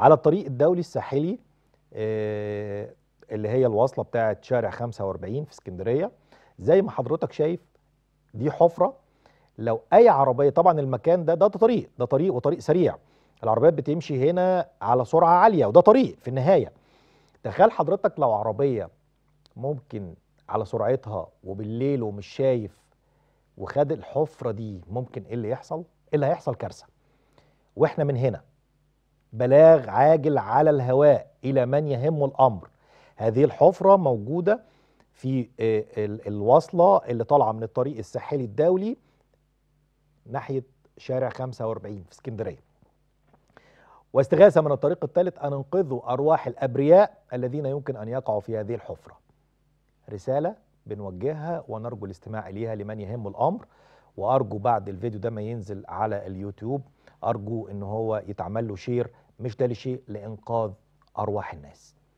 على الطريق الدولي الساحلي آه، اللي هي الواصله بتاعه شارع 45 في اسكندريه زي ما حضرتك شايف دي حفره لو اي عربيه طبعا المكان ده ده طريق ده طريق وطريق سريع العربيات بتمشي هنا على سرعه عاليه وده طريق في النهايه تخيل حضرتك لو عربيه ممكن على سرعتها وبالليل ومش شايف وخد الحفره دي ممكن ايه اللي يحصل؟ ايه اللي هيحصل كارثه. واحنا من هنا بلاغ عاجل على الهواء إلى من يهم الأمر هذه الحفرة موجودة في آه، الوصلة اللي طالعة من الطريق الساحلي الدولي ناحية شارع 45 في اسكندرية واستغاثة من الطريق الثالث أن انقذوا أرواح الأبرياء الذين يمكن أن يقعوا في هذه الحفرة رسالة بنوجهها ونرجو الاستماع إليها لمن يهم الأمر وارجو بعد الفيديو ده ما ينزل على اليوتيوب ارجو ان هو يتعمل له شير مش ده لشيء لانقاذ ارواح الناس